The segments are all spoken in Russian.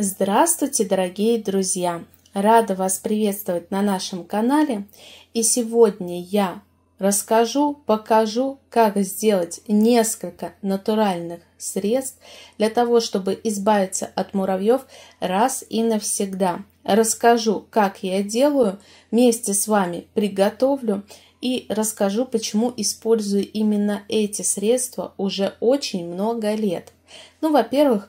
Здравствуйте, дорогие друзья! Рада вас приветствовать на нашем канале. И сегодня я расскажу, покажу, как сделать несколько натуральных средств для того, чтобы избавиться от муравьев раз и навсегда. Расскажу, как я делаю, вместе с вами приготовлю и расскажу, почему использую именно эти средства уже очень много лет. Ну, во-первых,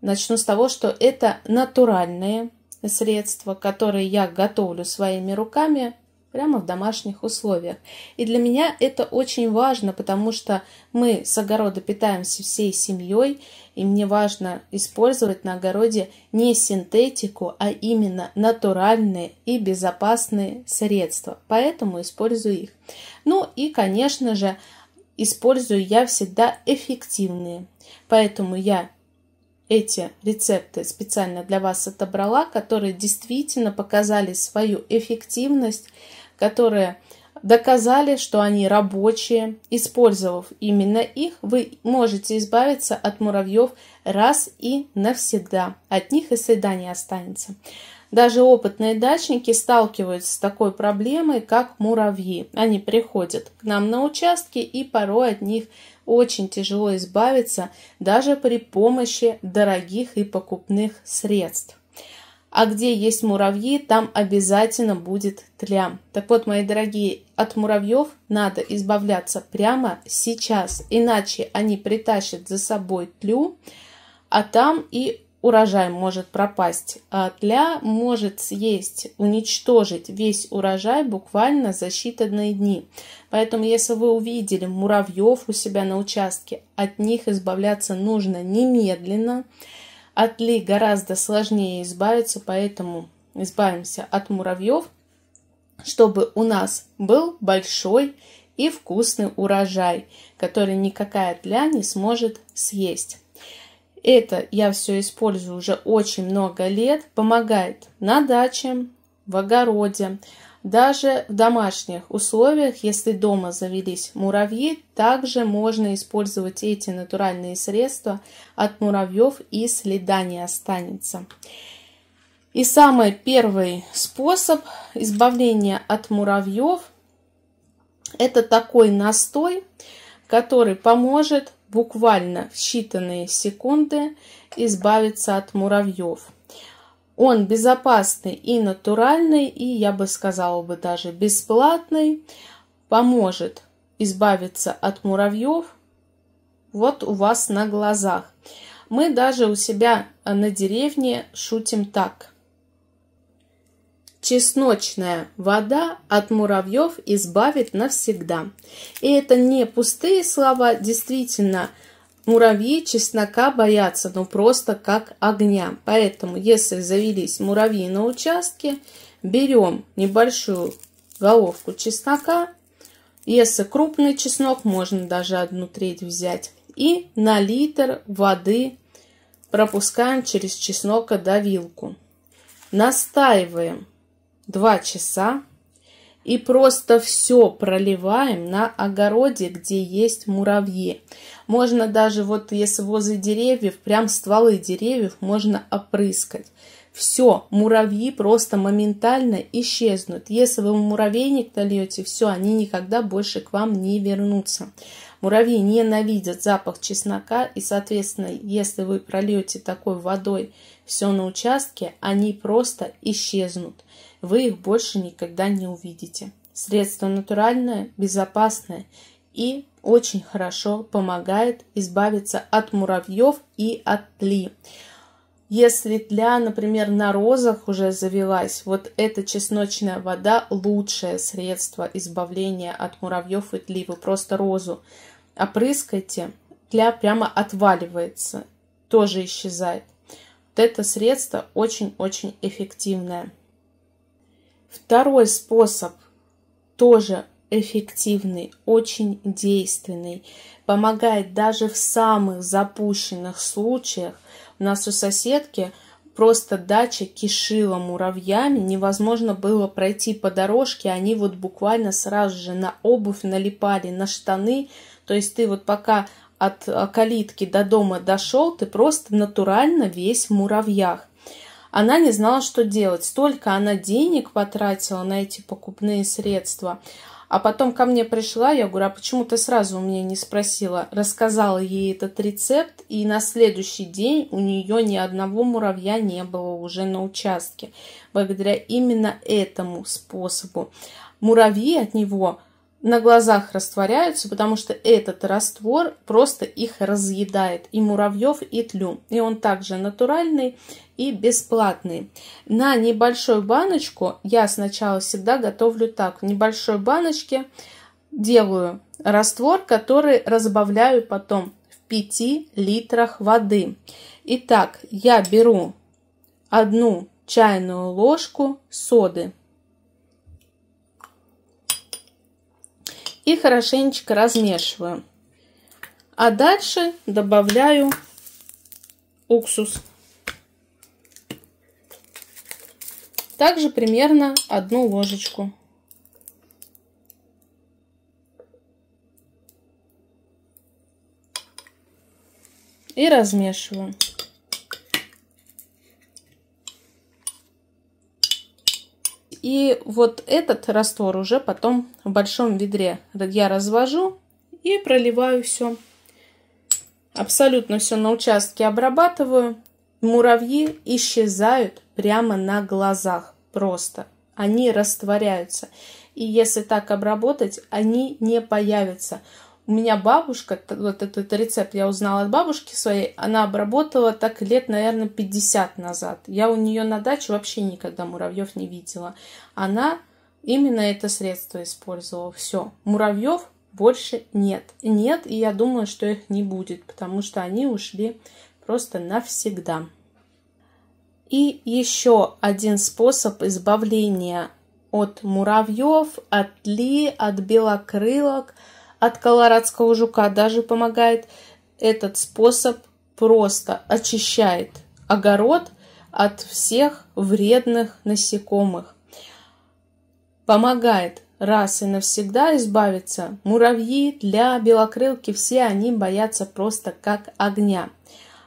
Начну с того, что это натуральные средства, которые я готовлю своими руками прямо в домашних условиях. И для меня это очень важно, потому что мы с огорода питаемся всей семьей, и мне важно использовать на огороде не синтетику, а именно натуральные и безопасные средства. Поэтому использую их. Ну и, конечно же, использую я всегда эффективные. Поэтому я эти рецепты специально для вас отобрала, которые действительно показали свою эффективность, которые доказали, что они рабочие. Использовав именно их, вы можете избавиться от муравьев раз и навсегда. От них и следа не останется. Даже опытные дачники сталкиваются с такой проблемой, как муравьи. Они приходят к нам на участки и порой от них очень тяжело избавиться даже при помощи дорогих и покупных средств. А где есть муравьи, там обязательно будет тля. Так вот, мои дорогие, от муравьев надо избавляться прямо сейчас, иначе они притащат за собой тлю, а там и урожай может пропасть, а тля может съесть, уничтожить весь урожай буквально за считанные дни. Поэтому, если вы увидели муравьев у себя на участке, от них избавляться нужно немедленно. От тли гораздо сложнее избавиться, поэтому избавимся от муравьев, чтобы у нас был большой и вкусный урожай, который никакая тля не сможет съесть. Это я все использую уже очень много лет. Помогает на даче, в огороде, даже в домашних условиях, если дома завелись муравьи, также можно использовать эти натуральные средства от муравьев и следа не останется. И самый первый способ избавления от муравьев – это такой настой, который поможет буквально в считанные секунды избавиться от муравьев. Он безопасный и натуральный, и я бы сказала бы даже бесплатный, поможет избавиться от муравьев вот у вас на глазах. Мы даже у себя на деревне шутим так чесночная вода от муравьев избавит навсегда. И это не пустые слова, действительно, муравьи чеснока боятся, ну просто как огня. Поэтому, если завелись муравьи на участке, берем небольшую головку чеснока, если крупный чеснок, можно даже одну треть взять, и на литр воды пропускаем через чеснокодавилку. Настаиваем 2 часа и просто все проливаем на огороде, где есть муравьи. Можно даже вот если возле деревьев, прям стволы деревьев можно опрыскать. Все, муравьи просто моментально исчезнут. Если вы муравейник нальете, все, они никогда больше к вам не вернутся. Муравьи ненавидят запах чеснока, и, соответственно, если вы прольете такой водой все на участке, они просто исчезнут вы их больше никогда не увидите. Средство натуральное, безопасное и очень хорошо помогает избавиться от муравьев и от тли. Если для, например, на розах уже завелась, вот эта чесночная вода лучшее средство избавления от муравьев и тли. Вы просто розу опрыскайте, тля прямо отваливается, тоже исчезает. Вот это средство очень-очень эффективное. Второй способ тоже эффективный, очень действенный, помогает даже в самых запущенных случаях. У нас у соседки просто дача кишила муравьями, невозможно было пройти по дорожке, они вот буквально сразу же на обувь налипали, на штаны, то есть ты вот пока от э, калитки до дома дошел, ты просто натурально весь в муравьях. Она не знала, что делать. Столько она денег потратила на эти покупные средства. А потом ко мне пришла, я говорю, а почему ты сразу у меня не спросила? Рассказала ей этот рецепт, и на следующий день у нее ни одного муравья не было уже на участке. Благодаря именно этому способу. Муравьи от него на глазах растворяются, потому что этот раствор просто их разъедает, и муравьев, и тлю. И он также натуральный и бесплатный. На небольшую баночку я сначала всегда готовлю так. В небольшой баночке делаю раствор, который разбавляю потом в 5 литрах воды. Итак, я беру одну чайную ложку соды и хорошенечко размешиваю. А дальше добавляю уксус. Также примерно одну ложечку. И размешиваю. И вот этот раствор уже потом в большом ведре я развожу и проливаю все. Абсолютно все на участке обрабатываю. Муравьи исчезают прямо на глазах просто. Они растворяются. И если так обработать, они не появятся. У меня бабушка, вот этот рецепт я узнала от бабушки своей, она обработала так лет, наверное, 50 назад. Я у нее на даче вообще никогда муравьев не видела. Она именно это средство использовала. Все, муравьев больше нет. Нет, и я думаю, что их не будет, потому что они ушли просто навсегда. И еще один способ избавления от муравьев, от ли, от белокрылок – от колорадского жука. Даже помогает этот способ просто очищает огород от всех вредных насекомых. Помогает раз и навсегда избавиться. Муравьи для белокрылки все они боятся просто как огня.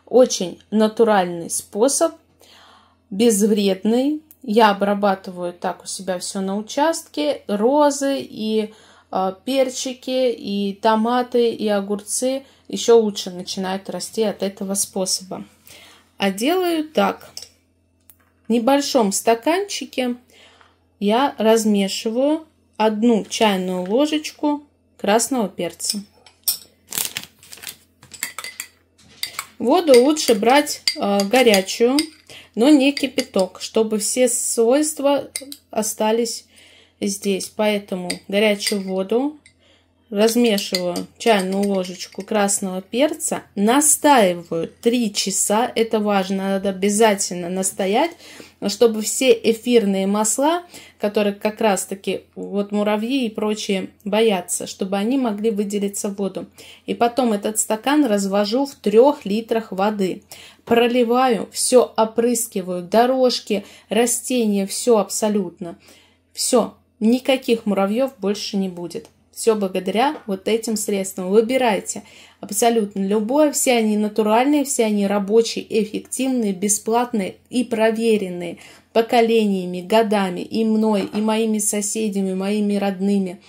Очень натуральный способ, безвредный. Я обрабатываю так у себя все на участке, розы и а, перчики, и томаты, и огурцы еще лучше начинают расти от этого способа. А делаю так. В небольшом стаканчике я размешиваю одну чайную ложечку красного перца. Воду лучше брать э, горячую, но не кипяток, чтобы все свойства остались здесь. Поэтому горячую воду размешиваю чайную ложечку красного перца, настаиваю 3 часа, это важно, надо обязательно настоять, чтобы все эфирные масла, которые как раз таки вот муравьи и прочие боятся, чтобы они могли выделиться в воду. И потом этот стакан развожу в 3 литрах воды. Проливаю, все опрыскиваю, дорожки, растения, все абсолютно. Все, Никаких муравьев больше не будет. Все благодаря вот этим средствам. Выбирайте абсолютно любое. Все они натуральные, все они рабочие, эффективные, бесплатные и проверенные поколениями, годами и мной, и моими соседями, моими родными.